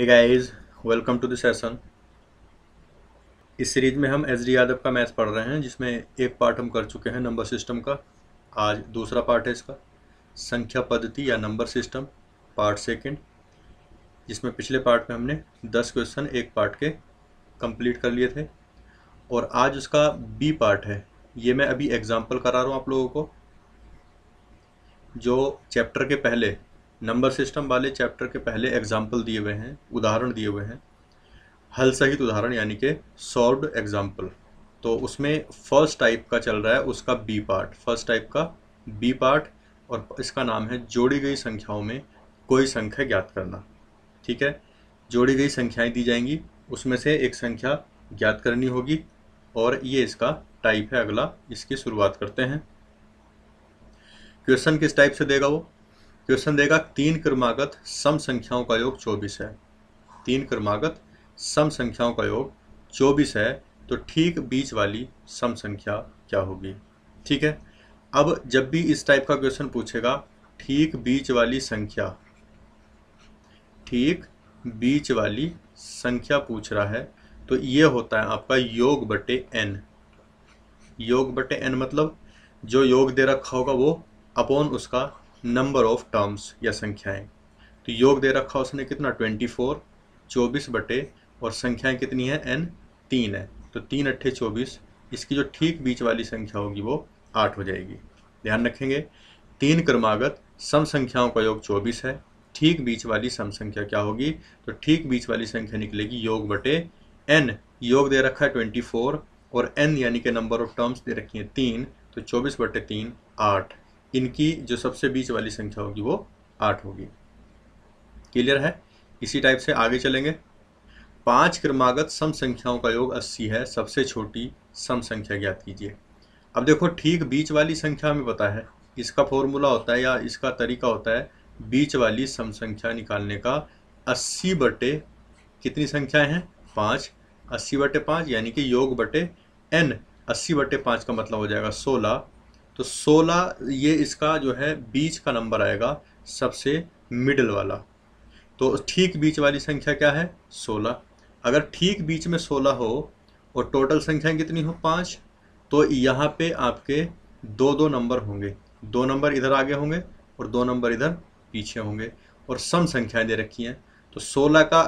hey guys welcome to the session इस series में हम एस डी यादव का मैथ पढ़ रहे हैं जिसमें एक पार्ट हम कर चुके हैं नंबर सिस्टम का आज दूसरा पार्ट है इसका संख्या पद्धति या नंबर सिस्टम पार्ट सेकंड जिसमें पिछले पार्ट में हमने दस क्वेश्चन एक पार्ट के कंप्लीट कर लिए थे और आज उसका बी पार्ट है ये मैं अभी एग्जाम्पल करा रहा हूँ आप लोगों को जो चैप्टर के पहले नंबर सिस्टम वाले चैप्टर के पहले एग्जाम्पल दिए हुए हैं उदाहरण दिए हुए हैं हल सहित उदाहरण यानी कि सॉल्व एग्जाम्पल तो उसमें फर्स्ट टाइप का चल रहा है उसका बी पार्ट फर्स्ट टाइप का बी पार्ट और इसका नाम है जोड़ी गई संख्याओं में कोई संख्या ज्ञात करना ठीक है जोड़ी गई संख्याएं दी जाएंगी उसमें से एक संख्या ज्ञात करनी होगी और ये इसका टाइप है अगला इसकी शुरुआत करते हैं क्वेश्चन किस टाइप से देगा वो क्वेश्चन देगा तीन क्रमागत सम संख्याओं का योग चौबीस है तीन क्रमागत सम संख्याओं का योग चौबीस है तो ठीक बीच वाली सम संख्या क्या होगी ठीक है अब जब भी इस टाइप का क्वेश्चन पूछेगा ठीक बीच वाली संख्या ठीक बीच वाली संख्या पूछ रहा है तो ये होता है आपका योग बटे एन योग बटे एन मतलब जो योग दे रखा होगा वो अपॉन उसका नंबर ऑफ टर्म्स या संख्याएं तो योग दे रखा उसने कितना ट्वेंटी फोर चौबीस बटे और संख्याएं कितनी है एन तीन है तो तीन अट्ठे चौबीस इसकी जो ठीक बीच वाली संख्या होगी वो आठ हो जाएगी ध्यान रखेंगे तीन क्रमागत सम संख्याओं का योग चौबीस है ठीक बीच वाली सम संख्या क्या होगी तो ठीक बीच वाली संख्या निकलेगी योग बटे एन योग दे रखा है ट्वेंटी फोर और एन यानी कि नंबर ऑफ टर्म्स दे रखी हैं तीन तो चौबीस बटे तीन आठ इनकी जो सबसे बीच वाली संख्या होगी वो आठ होगी क्लियर है इसी टाइप से आगे चलेंगे पांच क्रमागत सम संख्याओं का योग अस्सी है सबसे छोटी सम संख्या ज्ञात कीजिए अब देखो ठीक बीच वाली संख्या हमें पता है इसका फॉर्मूला होता है या इसका तरीका होता है बीच वाली सम संख्या निकालने का अस्सी बटे कितनी संख्याएं हैं पाँच अस्सी बटे पाँच यानी कि योग बटे एन अस्सी बटे पाँच का मतलब हो जाएगा सोलह तो 16 ये इसका जो है बीच का नंबर आएगा सबसे मिडल वाला तो ठीक बीच वाली संख्या क्या है 16 अगर ठीक बीच में 16 हो और टोटल संख्या कितनी हो पाँच तो यहाँ पे आपके दो दो नंबर होंगे दो नंबर इधर आगे होंगे और दो नंबर इधर पीछे होंगे और सम संख्याएं दे रखी हैं तो 16 का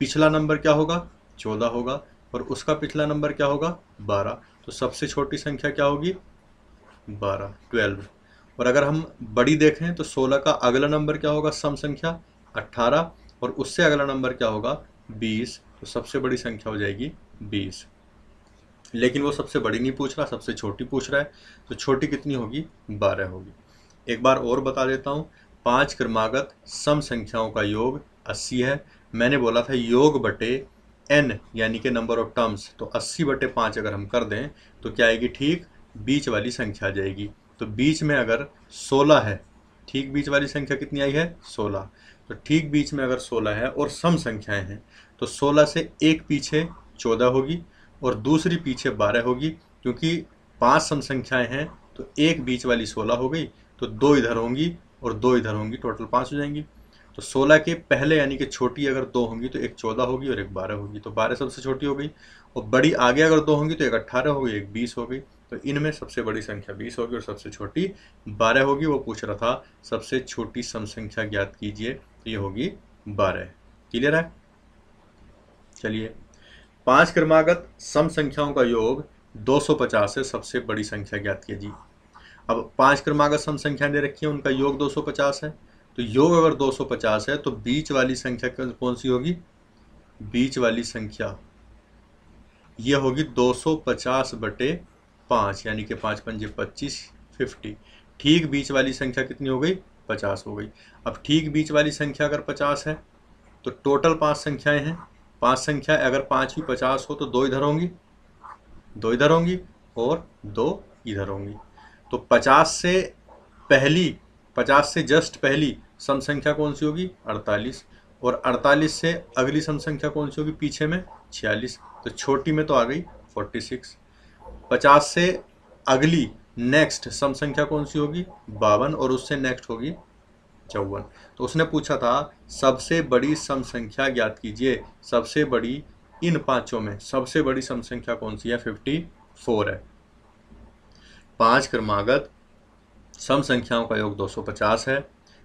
पिछला नंबर क्या होगा चौदह होगा और उसका पिछला नंबर क्या होगा बारह तो सबसे छोटी संख्या क्या होगी बारह ट्वेल्व और अगर हम बड़ी देखें तो सोलह का अगला नंबर क्या होगा सम संख्या अट्ठारह और उससे अगला नंबर क्या होगा बीस तो सबसे बड़ी संख्या हो जाएगी बीस लेकिन वो सबसे बड़ी नहीं पूछ रहा सबसे छोटी पूछ रहा है तो छोटी कितनी होगी बारह होगी एक बार और बता देता हूँ पाँच क्रमागत सम संख्याओं का योग अस्सी है मैंने बोला था योग बटे एन यानी कि नंबर ऑफ टर्म्स तो अस्सी बटे पाँच अगर हम कर दें तो क्या आएगी ठीक बीच वाली संख्या आ जाएगी तो बीच में अगर 16 है ठीक बीच वाली संख्या कितनी आई है 16 तो ठीक बीच में अगर 16 है और सम संख्याएं हैं तो 16 से एक पीछे 14 होगी और दूसरी पीछे 12 होगी क्योंकि पांच सम संख्याएं हैं तो एक बीच वाली 16 हो गई तो दो इधर होंगी और दो इधर होंगी टोटल पाँच हो जाएंगी तो 16 के पहले यानी कि छोटी अगर दो होंगी तो एक चौदह होगी और एक बारह होगी तो बारह सबसे छोटी हो गई और बड़ी आगे अगर दो होंगी तो एक अट्ठारह होगी एक बीस हो गई तो इनमें सबसे बड़ी संख्या बीस होगी और सबसे छोटी बारह होगी वो पूछ रहा था सबसे छोटी सम संख्या ज्ञात कीजिए तो ये होगी बारह क्लियर है चलिए पांच क्रमागत सम संख्याओं का योग 250 से सबसे बड़ी संख्या ज्ञात कीजिए अब पांच क्रमागत सम संख्या दे रखी है उनका योग 250 है तो योग अगर 250 है तो बीच वाली संख्या कौन सी होगी बीच वाली संख्या यह होगी 250 बटे पाँच यानी कि पाँच पंजे पच्चीस फिफ्टी ठीक बीच वाली संख्या कितनी हो गई पचास हो गई अब ठीक बीच वाली संख्या अगर पचास है तो टोटल पांच संख्याएं हैं पांच संख्या अगर पाँच ही पचास हो तो दो इधर होंगी दो इधर होंगी और दो इधर होंगी तो पचास से पहली पचास से जस्ट पहली सम संख्या कौन सी होगी अड़तालीस और अड़तालीस से अगली सम संख्या कौन सी होगी पीछे में छियालीस तो छोटी में तो आ गई फोर्टी सिक्स पचास से अगली नेक्स्ट सम संख्या कौन सी होगी बावन और उससे नेक्स्ट होगी चौवन तो उसने पूछा था सबसे बड़ी सम संख्या ज्ञात कीजिए सबसे बड़ी इन पांचों में सबसे बड़ी सम संख्या कौन सी है फिफ्टी फोर है पांच क्रमागत सम संख्याओं का योग 250 है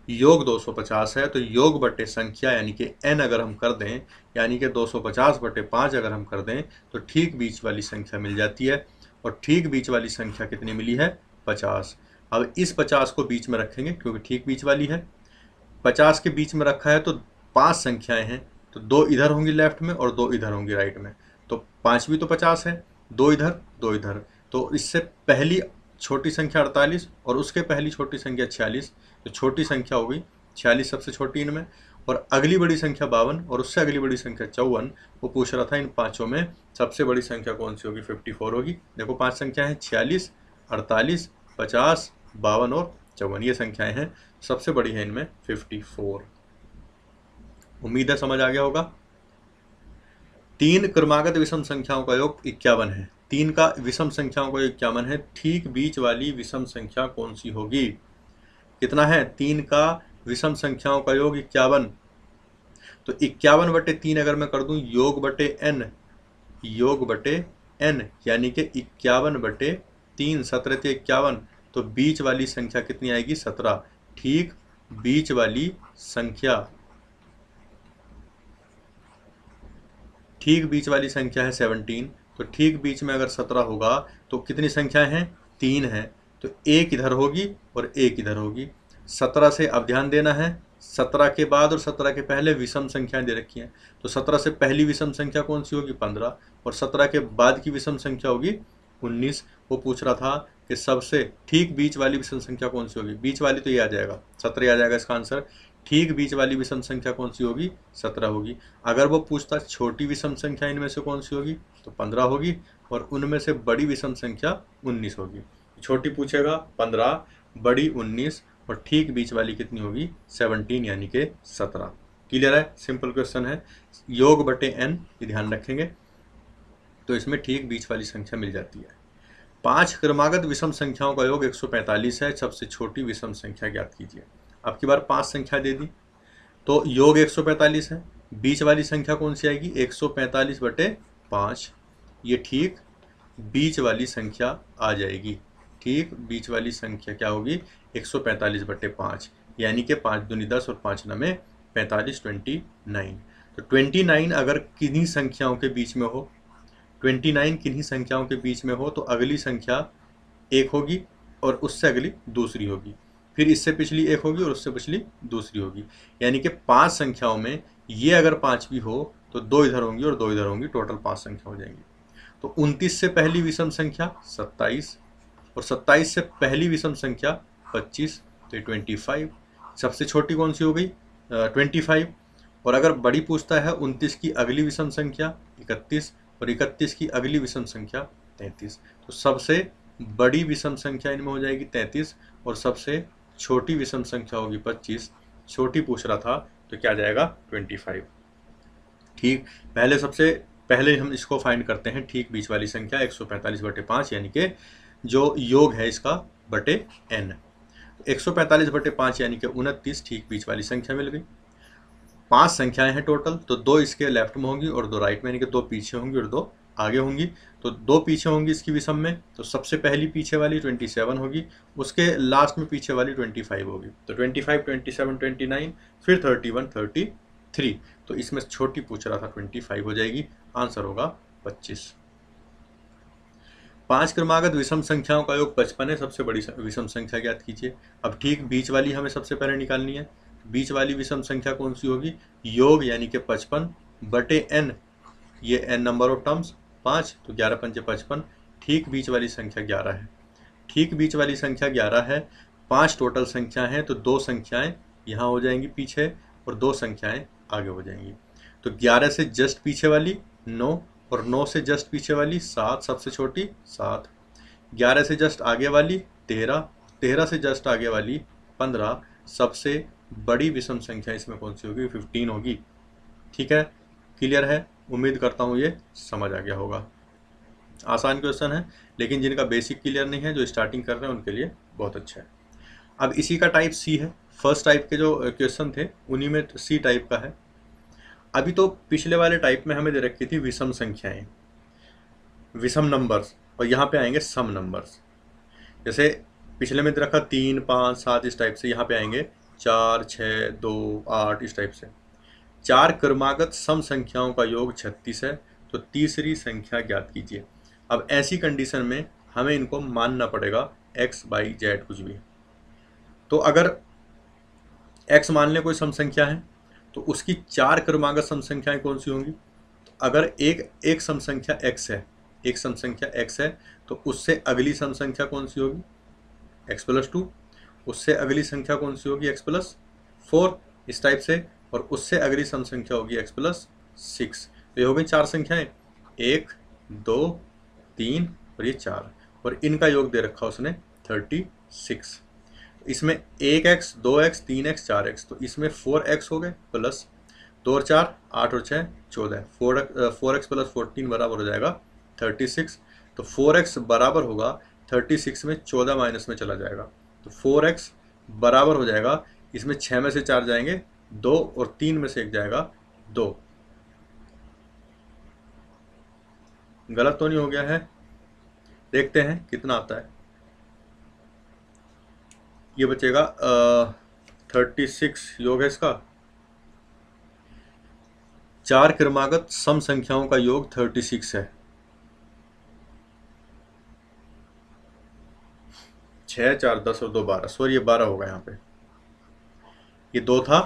योग 250 है तो योग बटे संख्या यानी कि एन अगर हम कर दें यानी कि 250 बटे पाँच अगर हम कर दें तो ठीक बीच वाली संख्या मिल जाती है और ठीक बीच वाली संख्या कितनी मिली है पचास अब इस पचास को बीच में रखेंगे क्योंकि ठीक बीच वाली है पचास के बीच में रखा है तो पांच संख्याएं हैं तो दो इधर होंगी लेफ्ट में और दो इधर होंगी राइट में तो पांचवी तो पचास है दो इधर दो इधर तो इससे पहली छोटी संख्या अड़तालीस और उसके पहली छोटी संख्या छियालीस तो छोटी संख्या होगी छियालीस सबसे छोटी इनमें और अगली बड़ी संख्या बावन और उससे अगली बड़ी संख्या चौवन वो पूछ रहा था इन पांचों में सबसे बड़ी संख्या कौन सी होगी फिफ्टी फोर होगी देखो पांच संख्या हैं छियालीस अड़तालीस पचास बावन और चौवन ये संख्याएं हैं सबसे बड़ी है इनमें फिफ्टी फोर उम्मीद है समझ आ गया होगा तीन क्रमागत विषम संख्याओं का योग इक्यावन है तीन का विषम संख्याओं का योग इक्यावन है ठीक बीच वाली विषम संख्या कौन सी होगी कितना है तीन का विषम संख्याओं का योग इक्यावन तो इक्यावन बटे तीन अगर मैं कर दूं योग बटे एन योग बटे एन यानी कि इक्यावन बटे तीन सत्रह थे इक्यावन तो बीच वाली संख्या कितनी आएगी सत्रह ठीक बीच वाली संख्या ठीक बीच वाली संख्या है सेवनटीन तो ठीक बीच में अगर सत्रह होगा तो कितनी संख्याएं हैं तीन हैं तो एक इधर होगी और एक इधर होगी सत्रह से अब ध्यान देना है सत्रह के बाद और सत्रह के पहले विषम संख्याएं दे रखी हैं तो सत्रह से पहली विषम संख्या कौन सी होगी पंद्रह और सत्रह के बाद की विषम संख्या होगी उन्नीस वो पूछ रहा था कि सबसे ठीक बीच वाली विषम संख्या कौन सी होगी बीच वाली तो ये आ जाएगा सत्रह आ जाएगा इसका आंसर ठीक बीच वाली विषम संख्या कौन सी होगी सत्रह होगी अगर वो पूछता छोटी विषम संख्या इनमें से कौन सी होगी तो पंद्रह होगी और उनमें से बड़ी विषम संख्या उन्नीस होगी छोटी पूछेगा पंद्रह बड़ी उन्नीस और ठीक बीच वाली कितनी होगी सेवनटीन यानी कि सत्रह क्लियर है सिंपल क्वेश्चन है योग बटे एन ये ध्यान रखेंगे तो इसमें ठीक बीच वाली संख्या मिल जाती है पांच क्रमागत विषम संख्याओं का योग 145 है सबसे छोटी विषम संख्या ज्ञात कीजिए अब की बार पांच संख्या दे दी तो योग 145 है बीच वाली संख्या कौन सी आएगी 145 बटे पाँच ये ठीक बीच वाली संख्या आ जाएगी ठीक बीच वाली संख्या क्या होगी 145 बटे पाँच यानी कि पाँच दूनी दस और पाँच नमें पैंतालीस ट्वेंटी नाइन तो ट्वेंटी नाइन अगर किन्हीं संख्याओं के बीच में हो ट्वेंटी नाइन किन्हीं संख्याओं के बीच में हो तो अगली संख्या एक होगी और उससे अगली दूसरी होगी फिर इससे पिछली एक होगी और उससे पिछली दूसरी होगी यानी कि पाँच संख्याओं में ये अगर पाँच भी हो तो दो इधर होंगी और दो इधर होंगी टोटल पाँच संख्या हो जाएंगी तो उनतीस से पहली विषम संख्या सत्ताईस और 27 से पहली विषम संख्या 25 तो ये 25 सबसे छोटी कौन सी हो गई ट्वेंटी फाइव और अगर बड़ी पूछता है उनतीस की अगली विषम संख्या इकतीस और इकतीस की अगली विषम संख्या 33 तो सबसे बड़ी विषम संख्या इनमें हो जाएगी 33 और सबसे छोटी विषम संख्या होगी पच्चीस छोटी पूछ रहा था तो क्या जाएगा ट्वेंटी फाइव ठीक पहले सबसे पहले हम इसको फाइंड करते हैं ठीक बीच वाली संख्या एक सौ पैंतालीस बटे पाँच यानी कि जो योग है इसका बटे एन एक सौ पैंतालीस बटे पाँच यानी कि उनतीस ठीक बीच वाली संख्या मिल गई पांच संख्याएं हैं टोटल तो दो इसके लेफ्ट में होंगी और दो राइट में यानी कि दो पीछे होंगी और दो आगे होंगी तो दो पीछे होंगी इसकी विषम में तो सबसे पहली पीछे वाली 27 होगी उसके लास्ट में पीछे वाली 25 होगी तो 25, 27, 29 फिर 31, 33 तो इसमें छोटी पूछ रहा था 25 हो जाएगी आंसर होगा 25 पांच क्रमागत विषम संख्याओं का योग पचपन है सबसे बड़ी विषम संख्या ज्ञात कीजिए अब ठीक बीच वाली हमें सबसे पहले निकालनी है बीच वाली विषम संख्या कौन सी होगी योग यानी कि पचपन बटे एन ये एन नंबर ऑफ टर्म्स पाँच तो ग्यारह पंचे पचपन ठीक बीच वाली संख्या ग्यारह है ठीक बीच वाली संख्या ग्यारह है पांच टोटल संख्या हैं तो दो संख्याएं यहाँ हो जाएंगी पीछे और दो संख्याएं आगे हो जाएंगी तो ग्यारह से जस्ट पीछे वाली नौ और नौ से जस्ट पीछे वाली सात सबसे छोटी सात ग्यारह से जस्ट आगे वाली तेरह तेरह से जस्ट आगे वाली पंद्रह सबसे बड़ी विषम संख्या इसमें कौन सी होगी फिफ्टीन होगी ठीक है क्लियर है उम्मीद करता हूँ ये समझ आ गया होगा आसान क्वेश्चन है लेकिन जिनका बेसिक क्लियर नहीं है जो स्टार्टिंग कर रहे हैं उनके लिए बहुत अच्छा है अब इसी का टाइप सी है फर्स्ट टाइप के जो क्वेश्चन थे उन्हीं में सी टाइप का है अभी तो पिछले वाले टाइप में हमें दे रखी थी विषम संख्याएं विषम नंबर्स और यहाँ पे आएंगे सम नंबर्स जैसे पिछले में दे रखा तीन पाँच सात इस टाइप से यहाँ पे आएंगे चार छः दो आठ इस टाइप से चार क्रमागत सम संख्याओं का योग छत्तीस है तो तीसरी संख्या ज्ञात कीजिए अब ऐसी कंडीशन में हमें इनको मानना पड़ेगा एक्स बाई जेड कुछ भी तो अगर एक्स मान लें कोई सम संख्या है तो उसकी चार क्रमागत समसंख्याएं कौन सी होंगी तो अगर एक एक समसंख्या एक्स है एक समसंख्या एक्स है तो उससे अगली समसंख्या कौन सी होगी x प्लस टू उससे अगली संख्या कौन सी होगी x प्लस फोर इस टाइप से और उससे अगली समसंख्या होगी x प्लस सिक्स तो ये हो गई चार संख्याएं एक दो तीन और ये चार और इनका योग दे रखा उसने थर्टी सिक्स इसमें एक एक्स दो एक्स तीन एक्स चार एक्स तो इसमें फोर एक्स हो गए प्लस दो और चार आठ और छः चौदह four four x plus fourteen बराबर हो जाएगा थर्टी सिक्स तो फोर एक्स बराबर होगा थर्टी सिक्स में चौदह माइनस में चला जाएगा तो फोर एक्स बराबर हो जाएगा इसमें छः में से चार जाएंगे दो और तीन में से एक जाएगा दो गलत तो नहीं हो गया है देखते हैं कितना आता है ये बचेगा थर्टी सिक्स योग है इसका चार क्रमागत सम संख्याओं का योग थर्टी सिक्स है छ चार दस और दो बारह सॉरी ये बारह होगा यहाँ पे ये दो था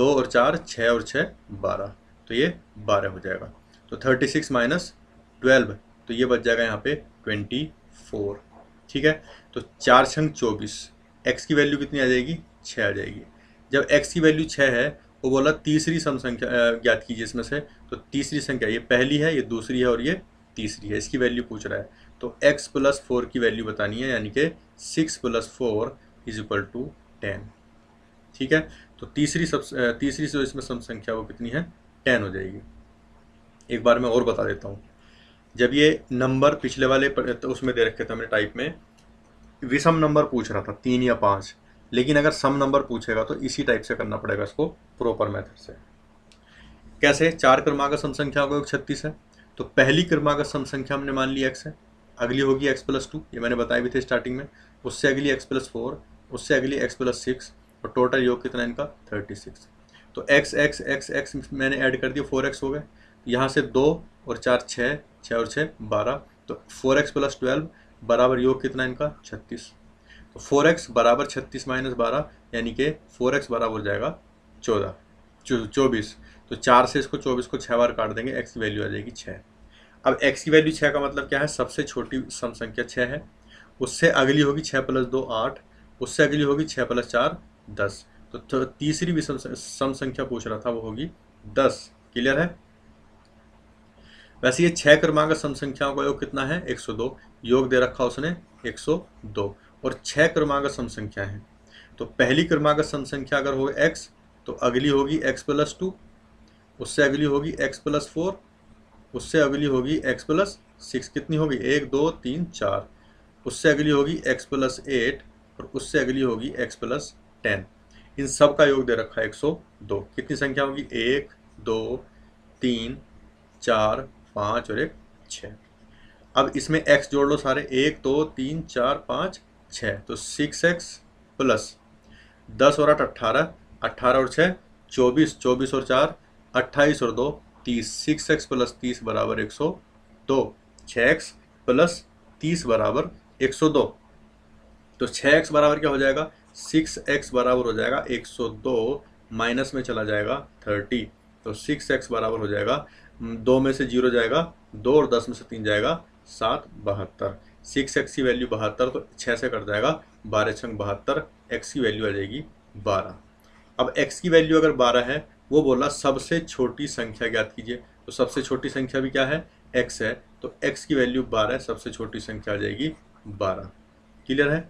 दो और चार छ और छ बारह तो ये बारह हो जाएगा तो थर्टी सिक्स माइनस ट्वेल्व तो ये बच जाएगा यहाँ पे ट्वेंटी फोर ठीक है तो चार छंग चौबीस एक्स की वैल्यू कितनी आ जाएगी छः आ जाएगी जब एक्स की वैल्यू छः है वो बोला तीसरी सम संख्या ज्ञात कीजिए इसमें से तो तीसरी संख्या ये पहली है ये दूसरी है और ये तीसरी है इसकी वैल्यू पूछ रहा है तो x प्लस फोर की वैल्यू बतानी है यानी कि six plus four is equal to ten ठीक है तो तीसरी सब तीसरी जो इसमें सम संख्या वो कितनी है टेन हो जाएगी एक बार मैं और बता देता हूँ जब ये नंबर पिछले वाले तो उसमें दे रखे थे हमने टाइप में विषम नंबर पूछ रहा था तीन या पाँच लेकिन अगर सम नंबर पूछेगा तो इसी टाइप से करना पड़ेगा इसको प्रॉपर मेथड से कैसे चार क्रमागत सम संख्या को छत्तीस है तो पहली क्रमागत सम संख्या हमने मान ली एक्स है अगली होगी एक्स प्लस टू ये मैंने बताया भी थे स्टार्टिंग में उससे अगली एक्स प्लस फोर उससे अगली एक्स प्लस सिक्स और टोटल योग कितना इनका थर्टी सिक्स तो एक्स एक्स एक्स एक्स मैंने ऐड कर दिया फोर एक्स हो गए यहाँ से दो और चार छः छः और छः बारह तो फोर एक्स प्लस ट्वेल्व बराबर योग कितना इनका छत्तीस तो फोर एक्स बराबर छत्तीस माइनस बारह यानी कि फोर एक्स बराबर हो जाएगा चौदह चौबीस तो चार से इसको चौबीस को छः बार काट देंगे एक्स की वैल्यू आ जाएगी छः अब एक्स की वैल्यू छः का मतलब क्या है सबसे छोटी सम संख्या छः है उससे अगली होगी छः प्लस दो आठ उससे अगली होगी छः प्लस चार दस तो, तो तीसरी भी सम संख्या पूछ रहा था वो होगी दस क्लियर है वैसे ये छह क्रमांक सम संख्याओं का योग कितना है 102 योग दे रखा उसने 102 और छह क्रमांक सम संख्या है तो पहली क्रमांक सम संख्या अगर हो x तो अगली होगी x प्लस टू उससे अगली होगी x प्लस फोर उससे अगली होगी x प्लस सिक्स कितनी होगी एक दो तीन चार उससे अगली होगी x प्लस एट और उससे अगली होगी x प्लस टेन इन सब का योग दे रखा है 102 कितनी संख्या होगी एक दो तीन चार पाँच और एक छः अब इसमें एक्स जोड़ लो सारे एक दो तीन चार पाँच छः तो सिक्स एक्स प्लस दस और आठ अट्ठारह अट्ठारह और छः चौबीस चौबीस और चार अट्ठाईस और दो तीस सिक्स एक्स प्लस तीस बराबर एक सौ दो छः एक्स प्लस तीस बराबर एक सौ दो तो छः एक्स बराबर क्या हो जाएगा सिक्स एक्स बराबर हो जाएगा एक सौ दो माइनस में चला जाएगा थर्टी तो सिक्स एक्स बराबर हो जाएगा हम्म, दो में से जीरो जाएगा दो और दस में से तीन जाएगा सात बहत्तर सिक्स एक्स की वैल्यू बहत्तर तो छः से कट जाएगा बारह छंग बहत्तर एक्स की वैल्यू आ जाएगी बारह अब एक्स की वैल्यू अगर बारह है वो बोला सबसे छोटी संख्या ज्ञात कीजिए तो सबसे छोटी संख्या भी क्या है एक्स है तो एक्स की वैल्यू बारह सबसे छोटी संख्या आ जाएगी बारह क्लियर है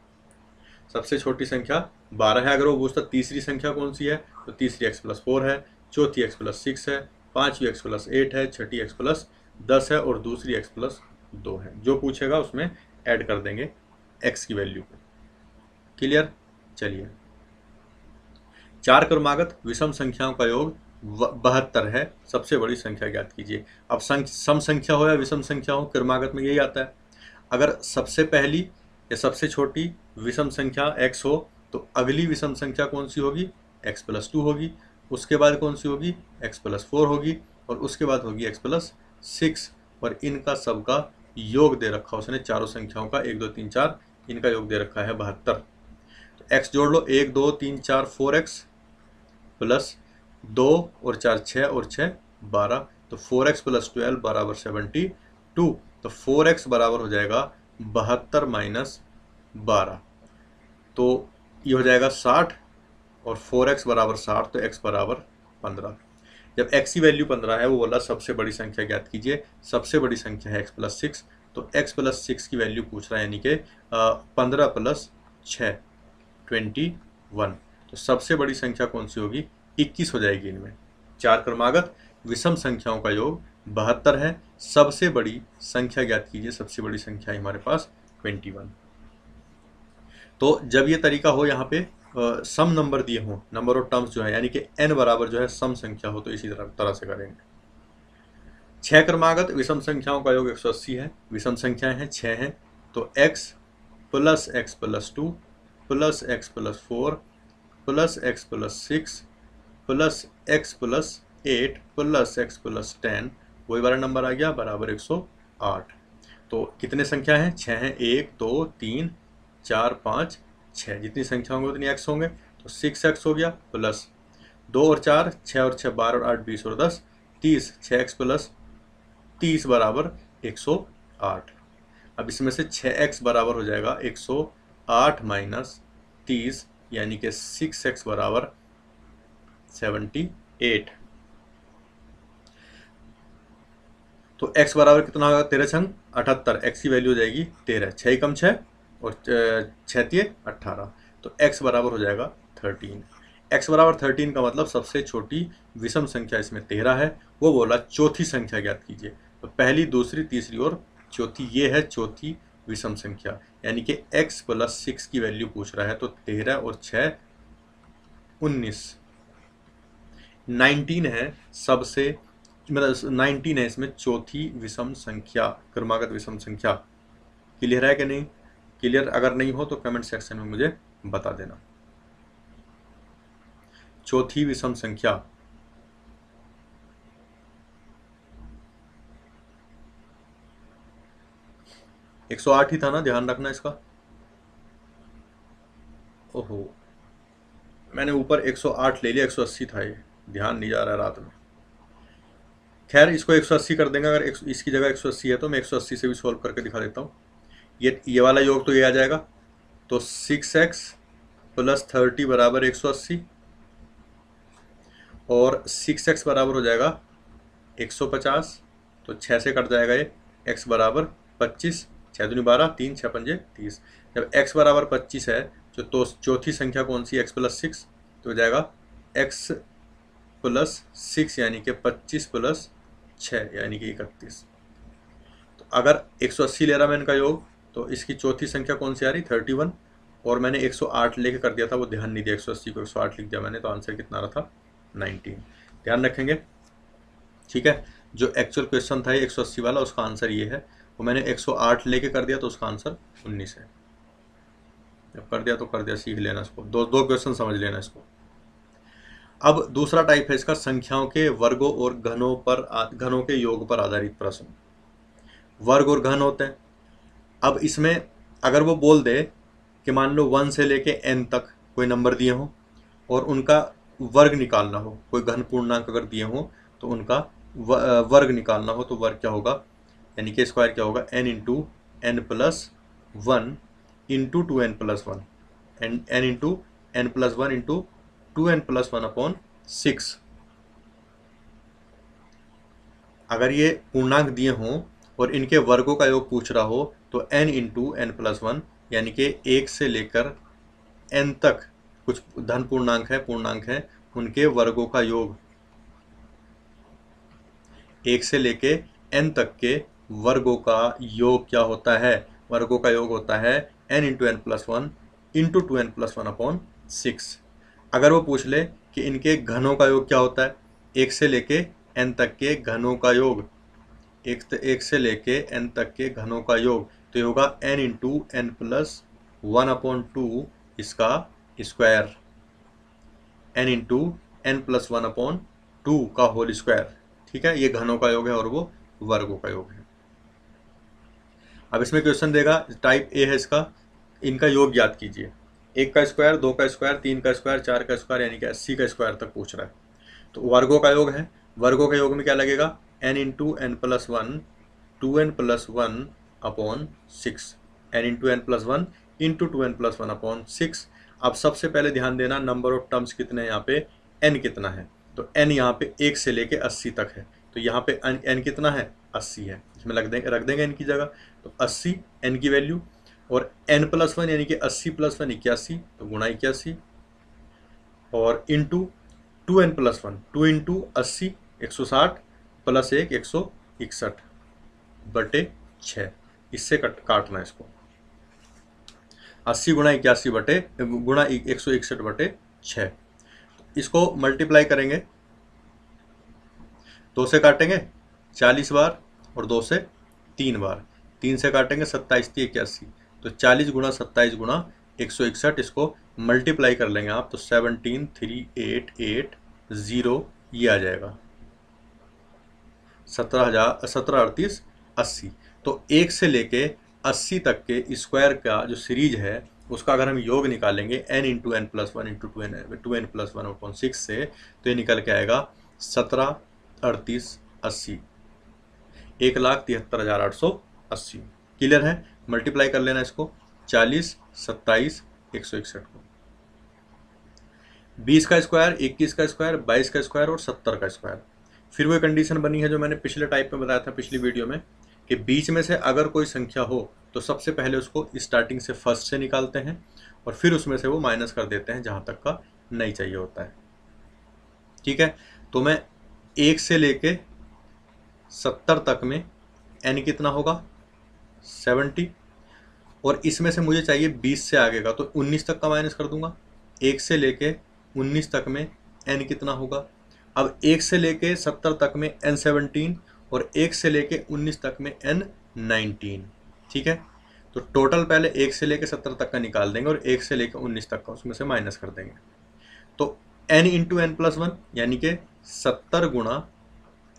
सबसे छोटी संख्या बारह है अगर वो पूछता तीसरी संख्या कौन सी है तो तीसरी एक्स प्लस फोर है चौथी एक्स प्लस सिक्स है पाँच एक्स प्लस एट है छठी एक्स प्लस दस है और दूसरी एक्स प्लस दो है जो पूछेगा उसमें ऐड कर देंगे एक्स की वैल्यू को क्लियर चलिए चार क्रमागत विषम संख्याओं का योग बहत्तर है सबसे बड़ी संख्या ज्ञात कीजिए अब संख सम संख्या हो या विषम संख्या हो क्रमागत में यही आता है अगर सबसे पहली या सबसे छोटी विषम संख्या x हो तो अगली विषम संख्या कौन सी होगी x प्लस टू होगी उसके बाद कौन सी होगी एक्स प्लस फोर होगी और उसके बाद होगी एक्स प्लस सिक्स और इनका सबका योग दे रखा उसने चारों संख्याओं का एक दो तीन चार इनका योग दे रखा है बहत्तर तो एक्स जोड़ लो एक दो तीन चार फोर एक्स प्लस दो और चार छः और छः बारह तो फोर एक्स प्लस ट्वेल्व बराबर सेवेंटी टू तो फोर एक्स बराबर हो जाएगा बहत्तर माइनस बारह तो ये हो जाएगा साठ और फोर एक्स बराबर साठ तो एक्स बराबर पंद्रह जब एक्स की वैल्यू पंद्रह है वो बोला सबसे बड़ी संख्या ज्ञात कीजिए सबसे बड़ी संख्या है एक्स प्लस सिक्स तो एक्स प्लस सिक्स की वैल्यू पूछ रहा है यानी कि पंद्रह प्लस छः ट्वेंटी वन तो सबसे बड़ी संख्या कौन सी होगी इक्कीस हो जाएगी इनमें चार क्रमागत विषम संख्याओं का योग बहत्तर है सबसे बड़ी संख्या ज्ञात कीजिए सबसे बड़ी संख्या हमारे पास ट्वेंटी वन तो जब ये तरीका हो यहाँ पे सम नंबर दिए हों नंबर ऑफ टर्म्स जो है यानी कि एन बराबर जो है सम संख्या हो तो इसी तरह तरह से करेंगे छः क्रमागत विषम संख्याओं का योग एक सौ अस्सी है विषम संख्याएं हैं छः हैं तो x plus x plus two plus x plus four plus x plus six plus x plus eight plus x plus ten वही वाला नंबर आ गया बराबर एक सौ आठ तो कितने संख्या हैं छः हैं एक दो तीन चार पाँच छः जितनी संख्या होंगी उतनी एक्स होंगे तो सिक्स एक्स हो गया प्लस दो और चार छः और छः बारह और आठ बीस और दस तीस छः एक्स प्लस तीस बराबर एक सौ आठ अब इसमें से छः एक्स बराबर हो जाएगा एक सौ आठ माइनस तीस यानी कि सिक्स एक्स बराबर सेवेंटी एट तो x बराबर कितना होगा तेरह छंग अठहत्तर एक्स की वैल्यू हो जाएगी तेरह छः कम छः और छैतीय अट्ठारह तो x बराबर हो जाएगा थर्टीन x बराबर थर्टीन का मतलब सबसे छोटी विषम संख्या इसमें तेरह है वो बोला चौथी संख्या ज्ञात कीजिए तो पहली दूसरी तीसरी और चौथी ये है चौथी विषम संख्या यानी कि x प्लस सिक्स की वैल्यू पूछ रहा है तो तेरह और छः उन्नीस नाइनटीन है सबसे मतलब नाइनटीन है इसमें चौथी विषम संख्या क्रमागत विषम संख्या क्लियर है कि नहीं क्लियर अगर नहीं हो तो कमेंट सेक्शन में मुझे बता देना चौथी विषम संख्या एक सौ आठ ही था ना ध्यान रखना इसका ओहो मैंने ऊपर एक सौ आठ ले लिया एक सौ अस्सी था ये ध्यान नहीं जा रहा रात में खैर इसको एक सौ अस्सी कर देंगे अगर इसकी जगह एक सौ अस्सी है तो मैं एक सौ अस्सी से भी सॉल्व करके दिखा देता हूँ ये ये वाला योग तो ये आ जाएगा तो सिक्स एक्स प्लस थर्टी बराबर एक सौ अस्सी और सिक्स एक्स बराबर हो जाएगा एक सौ पचास तो छः से कट जाएगा ये एक्स बराबर पच्चीस छः दूनी बारह तीन छः पंजे तीस जब एक्स बराबर पच्चीस है जो तो, तो चौथी संख्या कौन सी एक्स प्लस सिक्स तो हो जाएगा एक्स प्लस सिक्स यानी कि पच्चीस प्लस छः यानी कि इकतीस तो अगर एक सौ अस्सी ले रहा मैं इनका योग तो इसकी चौथी संख्या कौन सी आ रही थर्टी वन और मैंने 108 लेकर कर दिया था वो ध्यान नहीं दिया 180 को आठ लिख दिया मैंने तो आंसर कितना आ रहा था 19 ध्यान रखेंगे ठीक है जो एक्चुअल क्वेश्चन था ये 180 वाला उसका आंसर ये है वो मैंने 108 लेके कर दिया तो उसका आंसर 19 है जब कर दिया तो कर दिया सीख लेना इसको दो दो क्वेश्चन समझ लेना इसको अब दूसरा टाइप है इसका संख्याओं के वर्गों और घनों पर घनों के योग पर आधारित प्रश्न वर्ग और घन होते हैं अब इसमें अगर वो बोल दे कि मान लो वन से लेके एन तक कोई नंबर दिए हों और उनका वर्ग निकालना हो कोई घन पूर्णांक अगर दिए हों तो उनका वर्ग निकालना हो तो वर्ग क्या होगा यानी कि स्क्वायर क्या होगा n into n plus one into two n plus one n n into n plus one into two n plus one upon six अगर ये पूर्णांक दिए हों और इनके वर्गों का योग पूछ रहा हो तो n into n plus one यानी कि एक से लेकर एन तक कुछ धन पूर्णांक है पूर्णांक है उनके वर्गों का योग एक से लेके एन तक के वर्गों का योग क्या होता है वर्गों का योग होता है n into n plus one into two n plus one upon six अगर वो पूछ ले कि इनके घनों का योग क्या होता है एक से लेके एन तक के घनों का योग एक, एक से लेके एन तक के घनों का योग तो ये होगा n into n plus one upon two इसका square n into n plus one upon two का होल स्क्वायर ठीक है ये घनों का योग है और वो वर्गों का योग है अब इसमें क्वेश्चन देगा टाइप ए है इसका इनका योग याद कीजिए एक का स्क्वायर दो का स्क्वायर तीन का स्क्वायर चार का स्क्वायर यानी कि अस्सी का स्क्वायर तक पूछ रहा है तो वर्गों का योग है वर्गों के योग में क्या लगेगा n into n plus one two n plus one upon six n into n plus one into two n plus one upon six अब सबसे पहले ध्यान देना नंबर ऑफ टर्म्स कितने यहाँ पे एन कितना है तो एन यहाँ पे एक से लेके अस्सी तक है तो यहाँ पे एन कितना है अस्सी है इसमें लग देंगे रख देंगे एन की जगह तो अस्सी एन की वैल्यू और एन प्लस वन यानी कि अस्सी प्लस वन इक्यासी तो गुणा इक्यासी और into two n plus one two into अस्सी एक सौ साठ प्लस एक एक सौ इकसठ बटे छः इससे कट काटना है इसको अस्सी गुणा इक्यासी बटे गुणा एक सौ इकसठ बटे छः इसको मल्टीप्लाई करेंगे दो से काटेंगे चालीस बार और दो से तीन बार तीन से काटेंगे सत्ताईस ती इक्यासी तो चालीस गुणा सत्ताईस गुणा एक सौ इकसठ इसको मल्टीप्लाई कर लेंगे आप तो seventeen three eight eight zero ये आ जाएगा सत्रह हज़ार सत्रह अड़तीस अस्सी तो एक से लेके अस्सी तक के स्क्वायर का जो सीरीज है उसका अगर हम योग निकालेंगे n into n plus one into two n two n plus one upon six से तो ये निकल के आएगा सत्रह अड़तीस अस्सी एक लाख तिहत्तर हज़ार आठ सौ अस्सी क्लियर है मल्टीप्लाई कर लेना इसको चालीस सत्ताईस एक सौ इकसठ को बीस का स्क्वायर इक्कीस का स्क्वायर बाईस का स्क्वायर और सत्तर का स्क्वायर फिर वही कंडीशन बनी है जो मैंने पिछले टाइप में बताया था पिछली वीडियो में कि बीच में से अगर कोई संख्या हो तो सबसे पहले उसको स्टार्टिंग से फर्स्ट से निकालते हैं और फिर उसमें से वो माइनस कर देते हैं जहाँ तक का नहीं चाहिए होता है ठीक है तो मैं एक से लेके सत्तर तक में एन कितना होगा सेवेंटी और इसमें से मुझे चाहिए बीस से आगे का तो उन्नीस तक का माइनस कर दूंगा एक से लेके उन्नीस तक में एन कितना होगा अब एक से लेके सत्तर तक में एन सेवनटीन और एक से लेके उन्नीस तक में एन नाइनटीन ठीक है तो टोटल पहले एक से लेके सत्तर तक का निकाल देंगे और एक से लेके उन्नीस तक का उसमें से माइनस कर देंगे तो n into n plus one यानी कि सत्तर गुणा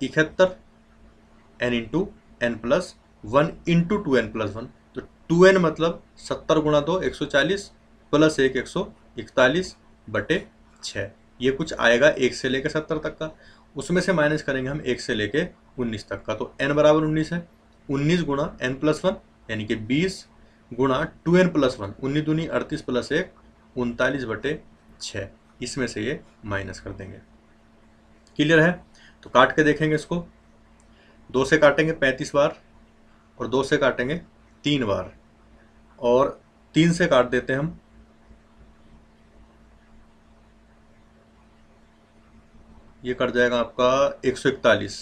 इकहत्तर n into n plus one into two n plus one तो टू एन मतलब सत्तर गुणा दो एक सौ चालीस प्लस एक एक सौ इकतालीस बटे छः ये कुछ आएगा एक से लेकर सत्तर तक का उसमें से माइनस करेंगे हम एक से लेकर उन्नीस तक का तो एन बराबर उन्नीस है उन्नीस गुणा एन प्लस वन यानी कि बीस गुणा टू एन प्लस वन उन्नीस दूनी अड़तीस प्लस एक उनतालीस बटे छः इसमें से ये माइनस कर देंगे क्लियर है तो काट के देखेंगे इसको दो से काटेंगे पैंतीस बार और दो से काटेंगे तीन बार और तीन से काट देते हैं हम ये कट जाएगा आपका एक सौ इकतालीस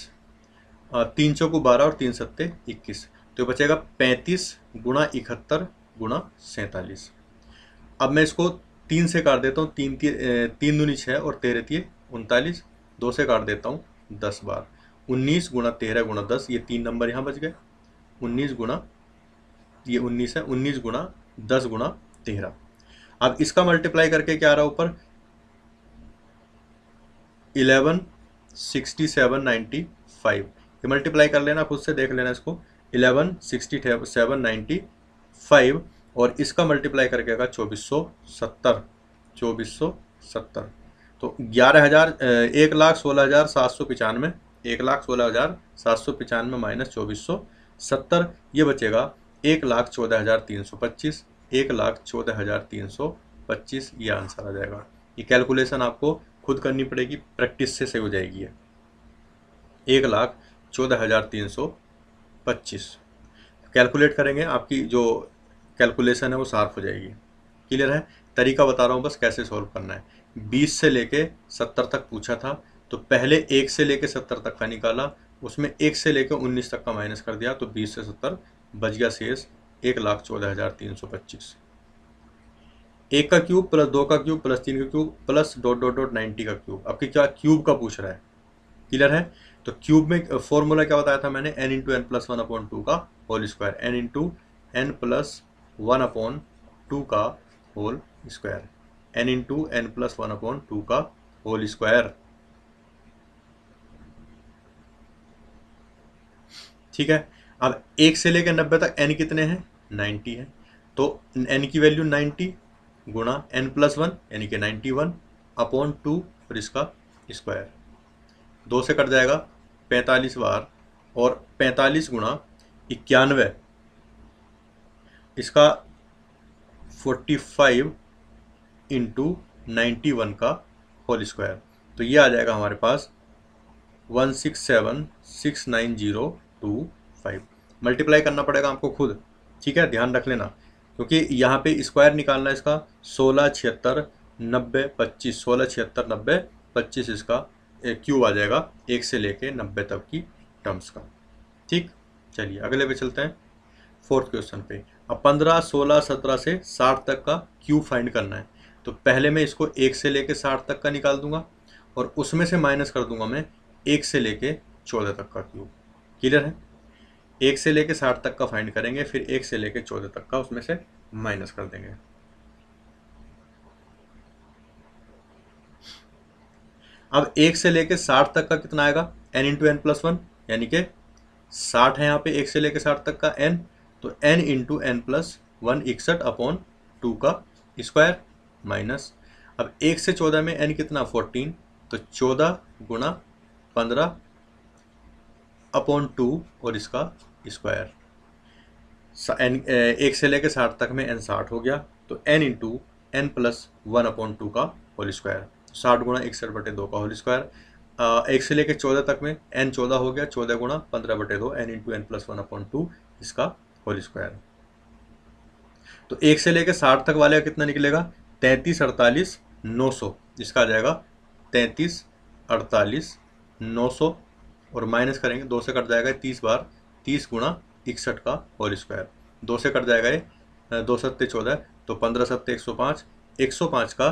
तीन सौ को बारह और तीन सत्ते इक्कीस तो बचेगा पैंतीस गुणा इकहत्तर गुणा सैंतालीस अब मैं इसको तीन से काट देता हूँ तीन तीन दूनी छः और तेरह तीय उनतालीस दो से काट देता हूँ दस बार उन्नीस गुणा तेरह गुणा दस ये तीन नंबर यहाँ बच गए उन्नीस गुणा ये उन्नीस है उन्नीस गुणा दस गुणा तेरह अब इसका मल्टीप्लाई करके क्या आ रहा है ऊपर eleven sixty seven ninety five ये मल्टीप्लाई कर लेना खुद से देख लेना इसको eleven sixty seven ninety five और इसका मल्टीप्लाई करके आएगा चौबीस सौ सत्तर चौबीस सौ सत्तर तो ग्यारह हज़ार एक लाख सोलह हज़ार सात सौ पचानवे एक लाख सोलह हज़ार सात सौ पचानवे माइनस चौबीस सौ सत्तर ये बचेगा एक लाख चौदह हज़ार तीन सौ पच्चीस एक लाख चौदह हज़ार तीन सौ पच्चीस ये आंसर आ जाएगा ये कैलकुलेशन आपको खुद करनी पड़ेगी प्रैक्टिस से सही हो जाएगी एक लाख चौदह हज़ार तीन सौ पच्चीस कैलकुलेट करेंगे आपकी जो कैलकुलेशन है वो साफ हो जाएगी क्लियर है तरीका बता रहा हूँ बस कैसे सॉल्व करना है बीस से लेके सत्तर तक पूछा था तो पहले एक से लेके सत्तर तक का निकाला उसमें एक से लेकर उन्नीस तक का माइनस कर दिया तो बीस से सत्तर बज गया शेष एक लाख चौदह हज़ार तीन सौ पच्चीस एक का क्यूब प्लस दो का क्यूब प्लस तीन का cube plus dot dot dot ninety का क्यूब आपके क्या क्यूब का पूछ रहा है क्लियर है तो क्यूब में फॉर्मूला क्या बताया था मैंने n into n plus one upon two का whole square n into n plus one upon two का whole square n into n plus one upon two का होल स्क्वायर ठीक है अब एक से लेकर नब्बे तक एन कितने हैं नाइन्टी है तो एन की वैल्यू नाइन्टी गुणा एन प्लस वन यानी कि नाइन्टी वन अपॉन टू और इसका स्क्वायर दो से कट जाएगा पैंतालीस बार और पैंतालीस गुणा इक्यानवे इसका forty five into ninety one का होल स्क्वायर तो ये आ जाएगा हमारे पास one six seven six nine zero two five multiply करना पड़ेगा आपको खुद ठीक है ध्यान रख लेना क्योंकि यहाँ पे स्क्वायर निकालना है इसका सोलह छिहत्तर नब्बे पच्चीस सोलह छिहत्तर नब्बे पच्चीस इसका क्यूब आ जाएगा एक से लेके नब्बे तक की टर्म्स का ठीक चलिए अगले पे चलते हैं फोर्थ क्वेश्चन पे अब पंद्रह सोलह सत्रह से साठ तक का क्यूब फाइंड करना है तो पहले मैं इसको एक से लेके साठ तक का निकाल दूंगा और उसमें से माइनस कर दूंगा मैं एक से लेके चौदह तक का क्यूब क्लियर है एक से लेके साठ तक का फाइंड करेंगे फिर एक से लेके चौदह तक का उसमें से माइनस कर देंगे अब एक से लेके साठ तक का कितना आएगा n into n plus one यानी के साठ है यहां पे एक से लेके साठ तक का एन तो n into n plus one इकसठ अपॉन टू का स्क्वायर माइनस अब एक से चौदह में एन कितना फोर्टीन तो चौदह गुना पंद्रह अपॉन टू और इसका स्क्वायर एन एक से लेकर साठ तक में एन साठ हो गया तो n into n plus one upon two का होल स्क्वायर साठ गुणा इकसठ बटे दो का होल स्क्वायर एक से लेकर चौदह तक में एन चौदह हो गया चौदह गुणा पंद्रह बटे दो n into n plus one upon two इसका होल स्क्वायर तो एक से लेकर साठ तक वाले का कितना निकलेगा तैंतीस अड़तालीस नौ सौ इसका आ जाएगा तैंतीस अड़तालीस नौ सौ और माइनस करेंगे दो से कट जाएगा तीस बार तीस गुणा इकसठ का होल स्क्वायर दो से कट जाएगा ये दो सत्य चौदह तो पंद्रह सत्य एक सौ पाँच एक सौ पाँच का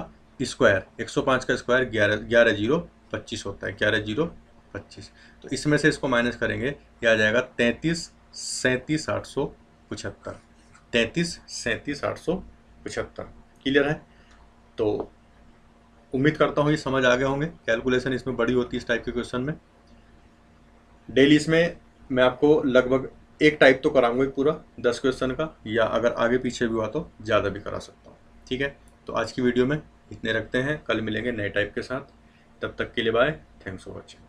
स्क्वायर एक सौ पाँच का स्क्वायर ग्यारह ग्यारह जीरो पच्चीस होता है ग्यारह जीरो पच्चीस तो इसमें से इसको माइनस करेंगे यह आ जाएगा तैंतीस सैंतीस आठ सौ पचहत्तर तैंतीस सैंतीस आठ सौ पचहत्तर क्लियर है तो उम्मीद करता हूँ ये समझ आ गए होंगे कैलकुलेशन इसमें बड़ी होती है इस टाइप के क्वेश्चन में डेली इसमें मैं आपको लगभग एक टाइप तो कराऊंगा एक पूरा दस क्वेश्चन का या अगर आगे पीछे भी हुआ तो ज़्यादा भी करा सकता हूँ ठीक है तो आज की वीडियो में इतने रखते हैं कल मिलेंगे नए टाइप के साथ तब तक के लिए बाय थैंक्स फॉर वॉचिंग